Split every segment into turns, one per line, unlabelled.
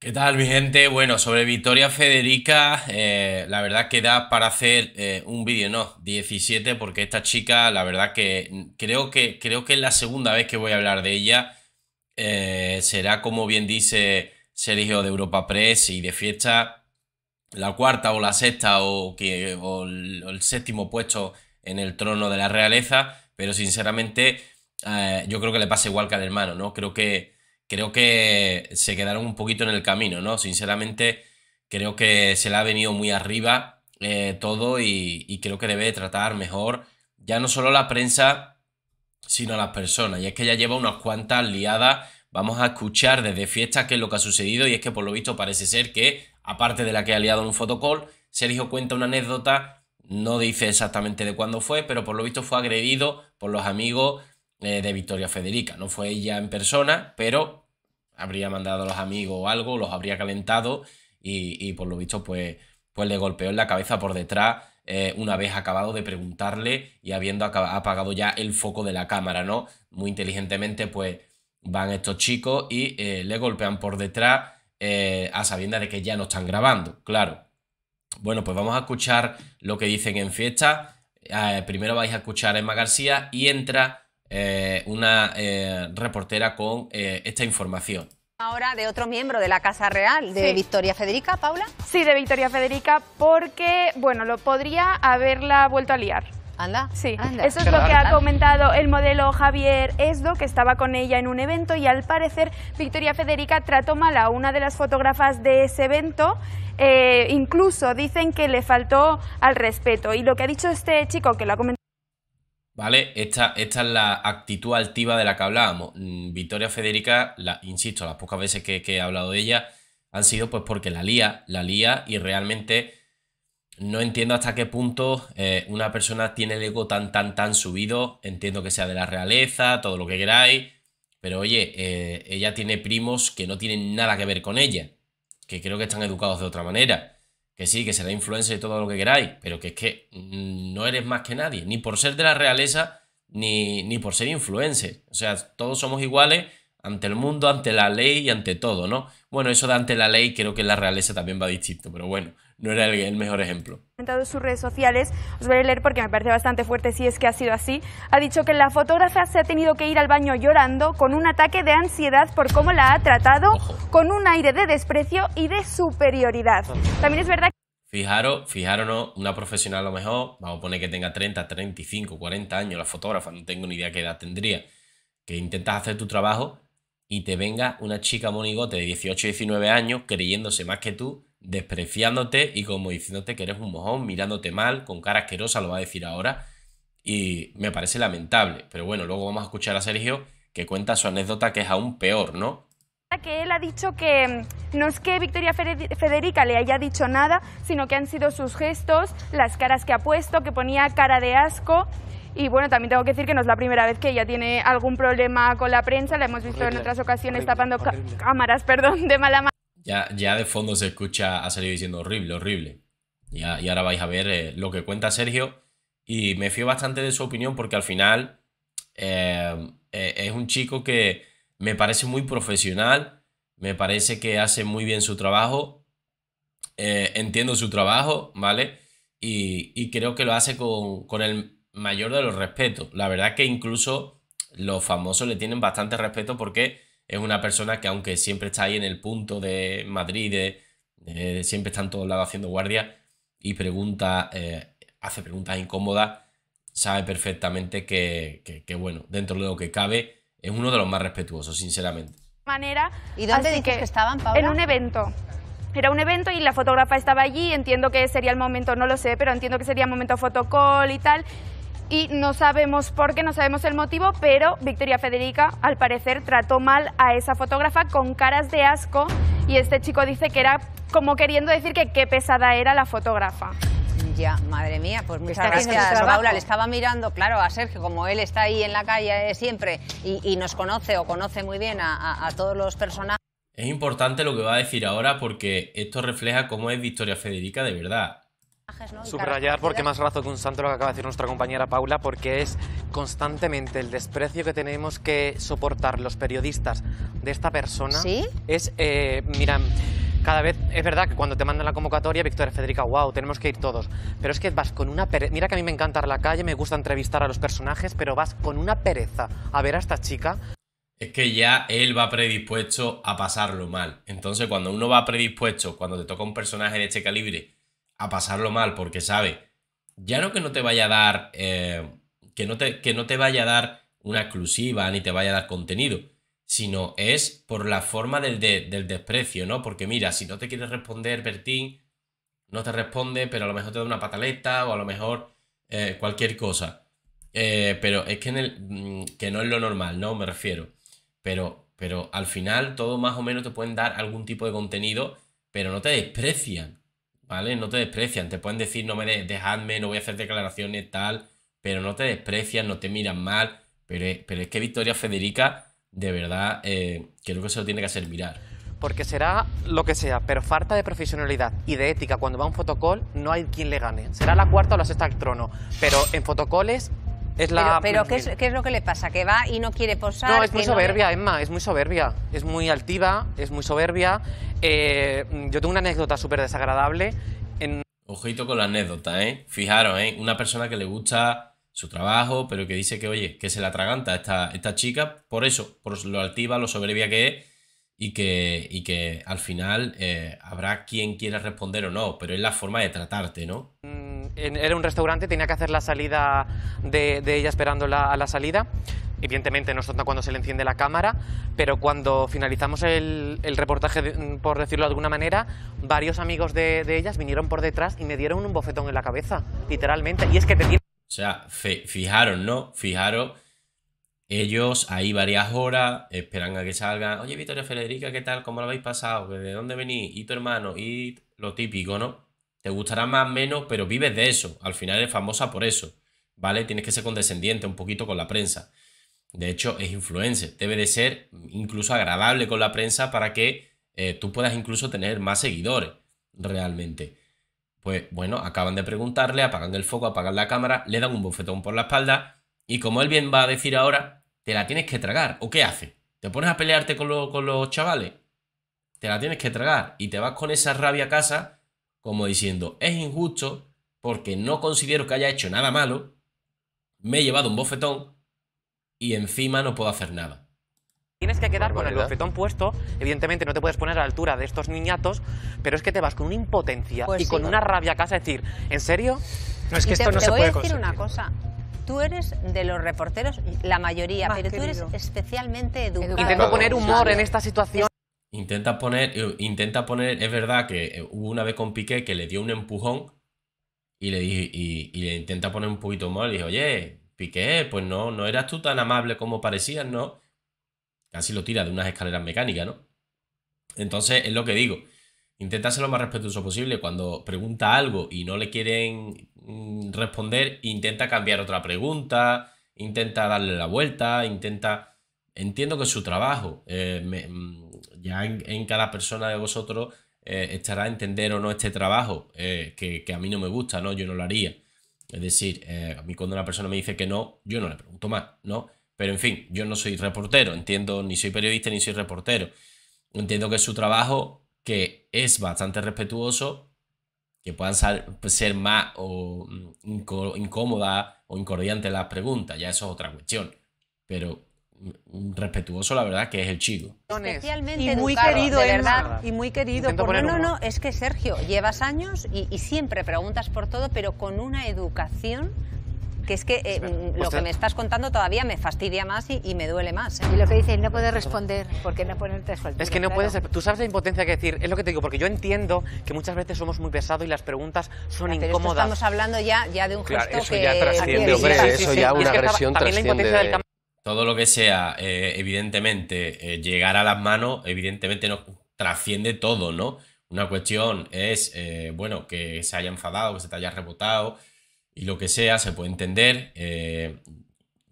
¿Qué tal mi gente? Bueno, sobre Victoria Federica, eh, la verdad que da para hacer eh, un vídeo, no, 17, porque esta chica, la verdad que creo que, creo que es la segunda vez que voy a hablar de ella. Eh, será como bien dice Sergio de Europa Press y de Fiesta, la cuarta o la sexta o, que, el, o el séptimo puesto en el trono de la realeza, pero sinceramente yo creo que le pasa igual que al hermano, ¿no? Creo que creo que se quedaron un poquito en el camino, ¿no? Sinceramente, creo que se le ha venido muy arriba eh, todo y, creo que debe tratar mejor ya no solo la prensa, sino a las personas. Y es que ya lleva unas cuantas liadas. Vamos a escuchar desde fiesta qué es lo que ha sucedido y es que por lo visto parece ser que, aparte de la que ha liado un fotocall, Sergio cuenta una anécdota, no dice exactamente de cuándo fue, pero por lo visto fue agredido por los amigos eh, de Victoria Federica. No fue ella en persona, pero habría mandado a los amigos o algo, los habría calentado y, por lo visto pues, pues le golpeó en la cabeza por detrás eh, una vez acabado de preguntarle y habiendo apagado ya el foco de la cámara, ¿no? Muy inteligentemente pues van estos chicos y eh, le golpean por detrás a sabiendas de que ya no están grabando, claro. Bueno, pues vamos a escuchar lo que dicen en fiesta. primero vais a escuchar a Emma García y entra eh, una eh, reportera con eh, esta información.
Ahora de otro miembro de la Casa Real, de Victoria Federica, Paula. Sí, de Victoria Federica, porque, bueno, lo podría haberla vuelto a liar. Anda. Sí, eso es lo que ha comentado el modelo Javier Esdo, que estaba con ella en un evento y al parecer Victoria Federica trató mal a una de las fotógrafas de ese evento. incluso dicen que le faltó al respeto. Y lo que ha dicho este chico, que lo ha comentado.
¿Vale? Esta, esta, es la actitud altiva de la que hablábamos. Mm, Victoria Federica, la, insisto, las pocas veces que, he hablado de ella han sido pues porque la lía, la lía y realmente no entiendo hasta qué punto eh, una persona tiene el ego tan, tan, tan subido. Entiendo que sea de la realeza, todo lo que queráis, pero oye, eh, ella tiene primos que no tienen nada que ver con ella, que creo que están educados de otra manera. Que sí, que será influencer y todo lo que queráis, pero que es que no eres más que nadie, ni por ser de la realeza, ni, ni por ser influencer. O sea, todos somos iguales ante el mundo, ante la ley y ante todo, ¿no? Bueno, eso de ante la ley creo que en la realeza también va distinto, pero bueno, no era el, mejor ejemplo.
En sus redes sociales, os voy a leer porque me parece bastante fuerte si es que ha sido así, ha dicho que la fotógrafa se ha tenido que ir al baño llorando con un ataque de ansiedad por cómo la ha tratado, con un aire de desprecio y de superioridad. También es verdad que...
Fijaros, fijaros, una profesional a lo mejor, vamos a poner que tenga 30, 35, 40 años, la fotógrafa, no tengo ni idea qué edad tendría, que intentas hacer tu trabajo y te venga una chica monigote de 18, 19 años creyéndose más que tú, despreciándote y como diciéndote que eres un mojón, mirándote mal, con cara asquerosa, lo va a decir ahora. Y me parece lamentable. Pero bueno, luego vamos a escuchar a Sergio que cuenta su anécdota que es aún peor, ¿no?
que él ha dicho que mm, no es que Victoria Federica le haya dicho nada, sino que han sido sus gestos, las caras que ha puesto, que ponía cara de asco y bueno, también tengo que decir que no es la primera vez que ella tiene algún problema con la prensa, la hemos visto en otras ocasiones tapando cámaras, perdón, de mala manera.
Ya, ya de fondo se escucha a Sergio diciendo horrible, horrible. y ahora vais a ver eh, lo que cuenta Sergio y me fío bastante de su opinión porque al final eh, eh, es un chico que me parece muy profesional, me parece que hace muy bien su trabajo, entiendo su trabajo, ¿vale? Y, creo que lo hace con, con el mayor de los respetos. La verdad que incluso los famosos le tienen bastante respeto porque es una persona que aunque siempre está ahí en el punto de Madrid, siempre está en todos lados haciendo guardia y pregunta, eh, hace preguntas incómodas, sabe perfectamente que, bueno, dentro de lo que cabe, es uno de los más respetuosos, sinceramente.
Manera, ¿Y dónde dices que, estaban, Paula? En un evento era un evento y la fotógrafa estaba allí, entiendo que sería el momento, no lo sé, pero entiendo que sería el momento fotocall y tal y no sabemos por qué, no sabemos el motivo, pero Victoria Federica al parecer trató mal a esa fotógrafa con caras de asco y este chico dice que era como queriendo decir que qué pesada era la fotógrafa. Ya, madre mía, pues muchas gracias, Laura Le estaba mirando, claro, a Sergio, como él está ahí en la calle eh, siempre y, nos conoce o conoce muy bien a todos los personajes.
Es importante lo que va a decir ahora porque esto refleja cómo es Victoria Federica de verdad. Subrayar
porque más razón que un santo lo que acaba de decir nuestra compañera Paula, porque es constantemente el desprecio que tenemos que soportar los periodistas de esta persona. Es, eh, mira, cada vez es verdad que cuando te mandan la convocatoria, Victoria Federica, wow, tenemos que ir todos. Pero es que vas con una pereza. Mira que a mí me encanta la calle, me gusta entrevistar a los personajes, pero vas con una pereza a ver a esta chica.
Es que ya él va predispuesto a pasarlo mal. Entonces, cuando uno va predispuesto, cuando te toca un personaje de este calibre a pasarlo mal, porque sabe, ya no que no te vaya a dar, eh, que, no te, que no te vaya a dar una exclusiva ni te vaya a dar contenido, sino es por la forma del, del desprecio, ¿no? Porque mira, si no te quieres responder, Bertín, no te responde, pero a lo mejor te da una pataleta o a lo mejor eh, cualquier cosa. Eh, pero es que, el, mm, que no es lo normal, ¿no? Me refiero. Pero, pero al final todo más o menos te pueden dar algún tipo de contenido, pero no te desprecian. ¿vale? No te desprecian, te pueden decir, no me de, dejadme, no voy a hacer declaraciones, tal, pero no te desprecian, no te miran mal, pero, e-, pero es que Victoria Federica, de verdad, eh, creo que se lo tiene que hacer mirar. Porque
será lo que sea, pero falta de profesionalidad y de ética cuando va a un fotocall no hay quien le gane. Será la cuarta o la sexta al trono, pero en fotocoles es la... Pero, ¿qué, es,
¿qué, es, lo que le pasa? ¿Que va y no quiere posar? No, es muy soberbia,
Emma, es muy soberbia. Es muy altiva, es muy soberbia. Eh, yo tengo una anécdota súper desagradable.
Ojito con la anécdota, ¿eh? Fijaros, ¿eh? Una persona que le gusta su trabajo, pero que dice que, oye, que se la atraganta esta, esta chica por eso, por lo altiva, lo soberbia que es. Y que, y que al final eh, habrá quien quiera responder o no, pero es la forma de tratarte, ¿no? Mm,
era un restaurante, tenía que hacer la salida de, ella esperando a la salida. Evidentemente no tonta cuando se le enciende la cámara, pero cuando finalizamos el, reportaje, mm, por decirlo de alguna manera, varios amigos de, ellas vinieron por detrás y me dieron un bofetón en la cabeza, literalmente. Y es que te O
sea, fijaron, ¿no? Fijaron. Ellos ahí varias horas esperan a que salgan. Oye, Victoria Federica, ¿qué tal? ¿Cómo lo habéis pasado? ¿De dónde venís? ¿Y tu hermano? Y lo típico, ¿no? Te gustará más o menos, pero vives de eso. Al final es famosa por eso. ¿Vale? Tienes que ser condescendiente un poquito con la prensa. De hecho, es influencer. Debe de ser incluso agradable con la prensa para que eh, tú puedas incluso tener más seguidores realmente. Pues bueno, acaban de preguntarle, apagan el foco, apagan la cámara, le dan un bofetón por la espalda y como él bien va a decir ahora, te la tienes que tragar. ¿O qué hace? ¿Te pones a pelearte con, con los chavales? Te la tienes que tragar y te vas con esa rabia a casa como diciendo, es injusto porque no considero que haya hecho nada malo, me he llevado un bofetón y encima no puedo hacer nada.
Tienes que quedar con el bofetón puesto, evidentemente no te puedes poner a la altura de estos niñatos, pero es que te vas con una impotencia pues y con una rabia a casa, a decir, ¿en serio?
No es que esto no voy a decir
una cosa. Tú eres de los reporteros, la mayoría,
pero tú eres especialmente educado. Intento poner humor en esta situación.
Intenta poner, eh, intenta poner, es verdad que eh, hubo una vez con Piqué que le dio un empujón y le y, le intenta poner un poquito más, le dije, oye, Piqué, pues no, no eras tú tan amable como parecías, ¿no? Casi lo tira de unas escaleras mecánicas, ¿no? Entonces, es lo que digo. Intenta ser lo más respetuoso posible. Cuando pregunta algo y no le quieren mm, responder, intenta cambiar otra pregunta, intenta darle la vuelta, intenta... Entiendo que es su trabajo. Eh, mm, ya en, cada persona de vosotros eh, estará a entender o no este trabajo, eh, que, a mí no me gusta, ¿no? Yo no lo haría. Es decir, eh, a mí cuando una persona me dice que no, yo no le pregunto más, ¿no? Pero en fin, yo no soy reportero, entiendo, ni soy periodista ni soy reportero. Entiendo que su trabajo, que es bastante respetuoso, que puedan pues, ser más o mm, incómodas o incordiantes las preguntas, ya eso es otra cuestión. Pero respetuoso, la verdad, que es el chico.
Especialmente muy querido, de verdad.
Y muy querido. No, no, no, es que Sergio, llevas años y, siempre preguntas por todo, pero con una educación que es que eh, lo que me estás contando todavía me fastidia más y, me duele más. ¿eh? Y lo que dices, no puedes responder, porque no ponerte suelto. Es que no puedes,
tú sabes la impotencia que decir, es lo que te digo, porque yo entiendo que muchas veces somos muy pesados y las preguntas son incómodas. estamos hablando
ya, ya de un
gesto que... Ya trasciende, hombre, eso ya es agresión
todo lo que sea, eh, evidentemente, eh, llegar a las manos, evidentemente no trasciende todo, ¿no? Una cuestión es, eh, bueno, que se haya enfadado, que se te haya rebotado y lo que sea, se puede entender,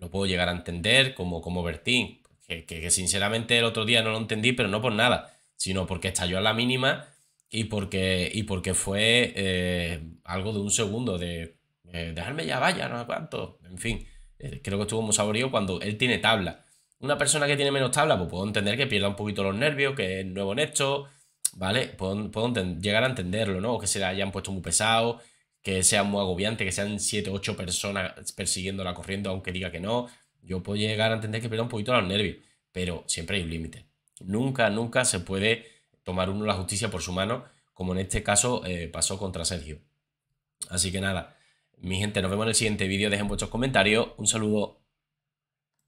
lo puedo llegar a entender como, como Bertín, que, sinceramente el otro día no lo entendí, pero no por nada, sino porque estalló a la mínima y porque, y porque fue algo de un segundo, de dejarme ya vaya, no cuánto, en fin. Eh, creo que estuvo muy saborío cuando él tiene tabla. Una persona que tiene menos tabla, pues puedo entender que pierda un poquito los nervios, que es nuevo en esto, ¿vale? Puedo, llegar a entenderlo, ¿no? O que se le hayan puesto muy pesado, que sea muy agobiante, que sean siete o 8 personas persiguiéndola corriendo, aunque diga que no. Yo puedo llegar a entender que pierda un poquito los nervios, pero siempre hay un límite. Nunca, nunca se puede tomar uno la justicia por su mano, como en este caso eh, pasó contra Sergio. Así que nada, mi gente, nos vemos en el siguiente vídeo. Dejen vuestros comentarios. Un saludo.